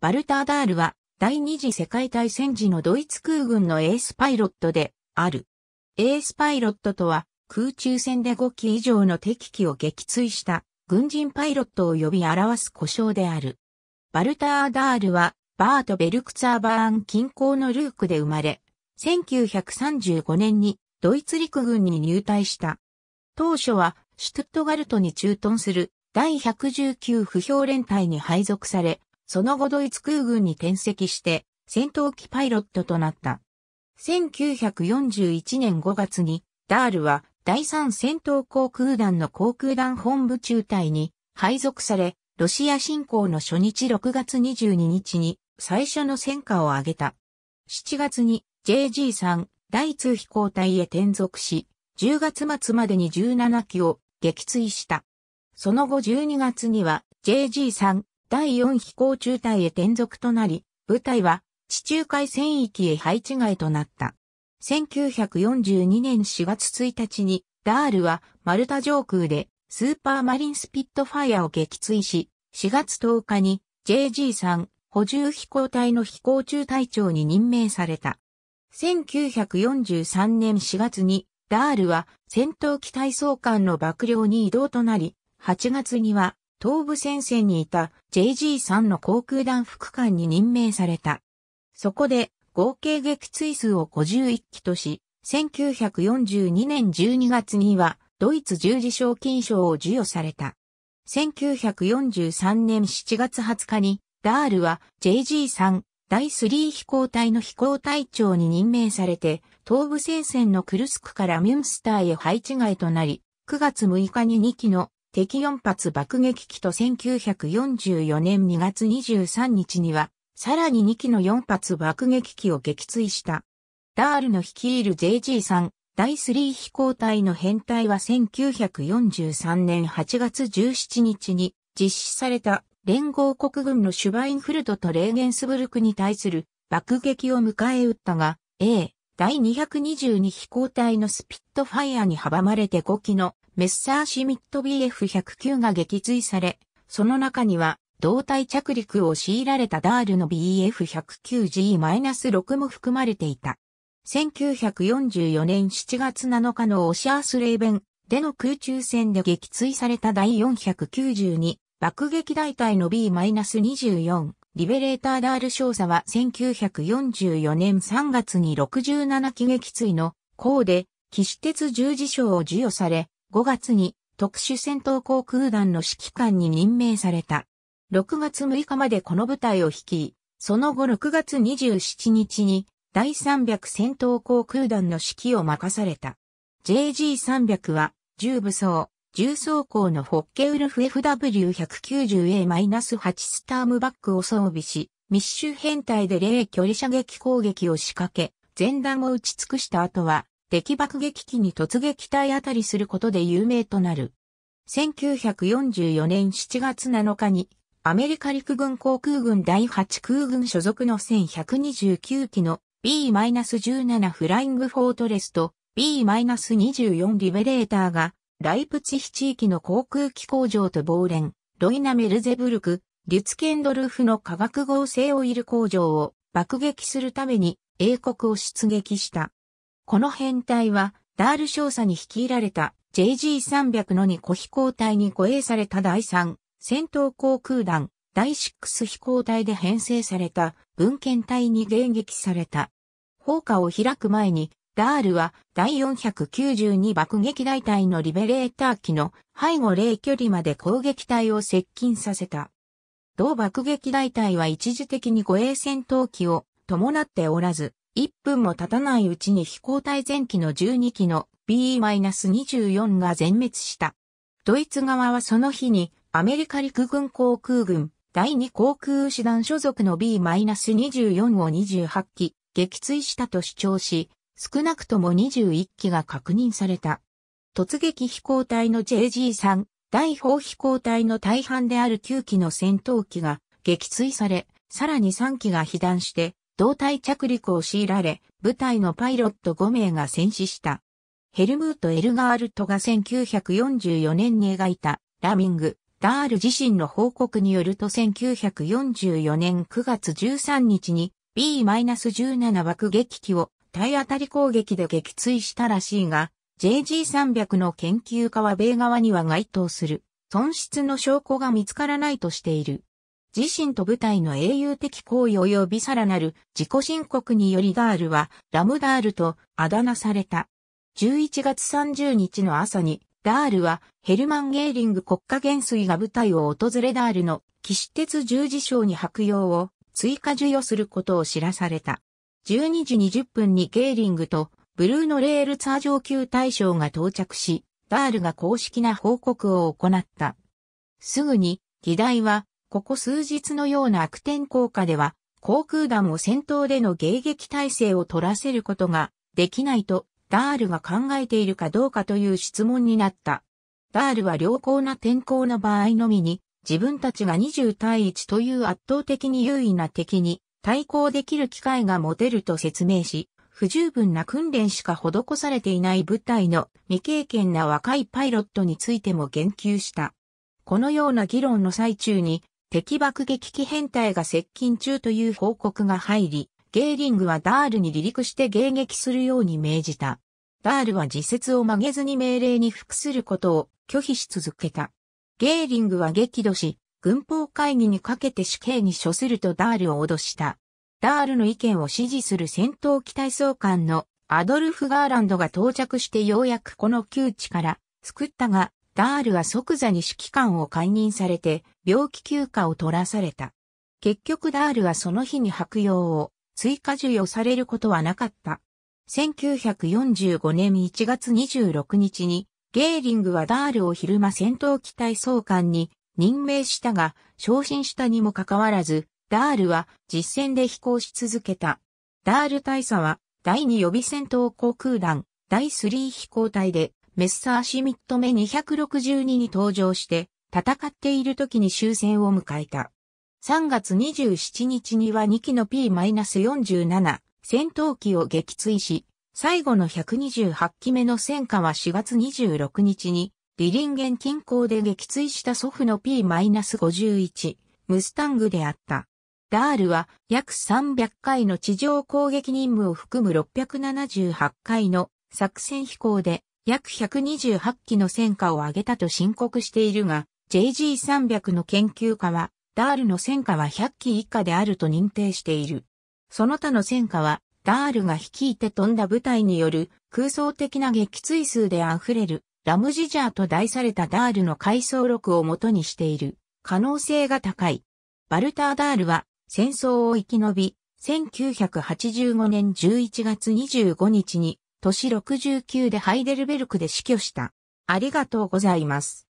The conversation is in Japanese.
バルターダールは第二次世界大戦時のドイツ空軍のエースパイロットである。エースパイロットとは空中戦で5機以上の敵機を撃墜した軍人パイロットを呼び表す故障である。バルターダールはバート・ベルクツァーバーン近郊のルークで生まれ、1935年にドイツ陸軍に入隊した。当初はシュトゥットガルトに駐屯する第119不評連隊に配属され、その後ドイツ空軍に転籍して、戦闘機パイロットとなった。1941年5月に、ダールは第3戦闘航空団の航空団本部中隊に配属され、ロシア侵攻の初日6月22日に最初の戦果を挙げた。7月に JG3 第2飛行隊へ転属し、10月末までに17機を撃墜した。その後12月には JG3 第4飛行中隊へ転属となり、部隊は地中海戦域へ配置外となった。1942年4月1日に、ダールはマルタ上空でスーパーマリンスピットファイアを撃墜し、4月10日に JG3 補充飛行隊の飛行中隊長に任命された。1943年4月にダールは戦闘機体操艦の幕僚に移動となり、8月には東部戦線にいた JG3 の航空団副官に任命された。そこで合計撃墜数を51機とし、1942年12月にはドイツ十字賞金賞を授与された。1943年7月20日にダールは JG3 第3飛行隊の飛行隊長に任命されて、東部戦線のクルスクからミュンスターへ配置外となり、9月6日に2機の敵4発爆撃機と1944年2月23日には、さらに2機の4発爆撃機を撃墜した。ダールの率いる JG3 第3飛行隊の編隊は1943年8月17日に実施された連合国軍のシュバインフルトとレーゲンスブルクに対する爆撃を迎え撃ったが、A 第222飛行隊のスピットファイアに阻まれて5機のメッサーシミット BF109 が撃墜され、その中には、胴体着陸を強いられたダールの BF109G-6 も含まれていた。1944年7月7日のオシャースレーベンでの空中戦で撃墜された第492爆撃大隊の B-24 リベレーターダール少佐は1944年3月に67機撃墜の功で騎士鉄十字章を授与され5月に特殊戦闘航空団の指揮官に任命された。6月6日までこの部隊を率い、その後6月27日に第300戦闘航空団の指揮を任された。JG300 は重武装、重装甲のホッケウルフ FW190A-8 スタームバックを装備し、密集編隊で0距離射撃攻撃を仕掛け、前段を打ち尽くした後は敵爆撃機に突撃体当たりすることで有名となる。1944年7月7日に、アメリカ陸軍航空軍第8空軍所属の1129機の B-17 フライングフォートレスと B-24 リベレーターが、ライプツヒ地域の航空機工場とレン、ロイナ・メルゼブルク、リュツケンドルフの化学合成オイル工場を爆撃するために英国を出撃した。この編隊は、ダール少佐に率いられた JG300 の2個飛行隊に護衛された第3戦闘航空団、第6飛行隊で編成された文献隊に迎撃された。砲火を開く前に、ダールは第492爆撃大隊のリベレーター機の背後0距離まで攻撃隊を接近させた。同爆撃大隊は一時的に護衛戦闘機を伴っておらず、1分も経たないうちに飛行隊前期の12機の B-24 が全滅した。ドイツ側はその日にアメリカ陸軍航空軍第2航空師団所属の B-24 を28機撃墜したと主張し、少なくとも21機が確認された。突撃飛行隊の JG3、大砲飛行隊の大半である9機の戦闘機が撃墜され、さらに3機が被弾して、胴体着陸を強いられ、部隊のパイロット5名が戦死した。ヘルムート・エルガールトが1944年に描いたラミング、ダール自身の報告によると1944年9月13日に B-17 爆撃機を体当たり攻撃で撃墜したらしいが、JG300 の研究家は米側には該当する損失の証拠が見つからないとしている。自身と部隊の英雄的行為及びさらなる自己申告によりダールはラムダールとあだ名された。11月30日の朝にダールはヘルマン・ゲーリング国家元帥が部隊を訪れダールの騎士鉄十字章に白用を追加授与することを知らされた。12時20分にゲーリングとブルーノ・レールツァー上級大将が到着し、ダールが公式な報告を行った。すぐに議題はここ数日のような悪天候下では、航空団を戦闘での迎撃体制を取らせることができないと、ダールが考えているかどうかという質問になった。ダールは良好な天候の場合のみに、自分たちが20対1という圧倒的に優位な敵に対抗できる機会が持てると説明し、不十分な訓練しか施されていない部隊の未経験な若いパイロットについても言及した。このような議論の最中に敵爆撃機編隊が接近中という報告が入り、ゲーリングはダールに離陸して迎撃するように命じた。ダールは自説を曲げずに命令に服することを拒否し続けた。ゲーリングは激怒し、軍法会議にかけて死刑に処するとダールを脅した。ダールの意見を支持する戦闘機体総監のアドルフ・ガーランドが到着してようやくこの窮地から救ったが、ダールは即座に指揮官を解任されて、病気休暇を取らされた。結局ダールはその日に白用を追加授与されることはなかった。1945年1月26日に、ゲーリングはダールを昼間戦闘機隊総監に任命したが、昇進したにもかかわらず、ダールは実戦で飛行し続けた。ダール大佐は第2予備戦闘航空団第3飛行隊でメッサーシミット目262に登場して、戦っている時に終戦を迎えた。3月27日には2機の P-47 戦闘機を撃墜し、最後の128機目の戦火は4月26日に、リリンゲン近郊で撃墜した祖父の P-51、ムスタングであった。ダールは約300回の地上攻撃任務を含む678回の作戦飛行で約128機の戦果を挙げたと申告しているが、JG300 の研究家は、ダールの戦果は100機以下であると認定している。その他の戦果は、ダールが率いて飛んだ部隊による空想的な撃墜数で溢れるラムジジャーと題されたダールの回想録を元にしている可能性が高い。バルター・ダールは戦争を生き延び、1985年11月25日に年69でハイデルベルクで死去した。ありがとうございます。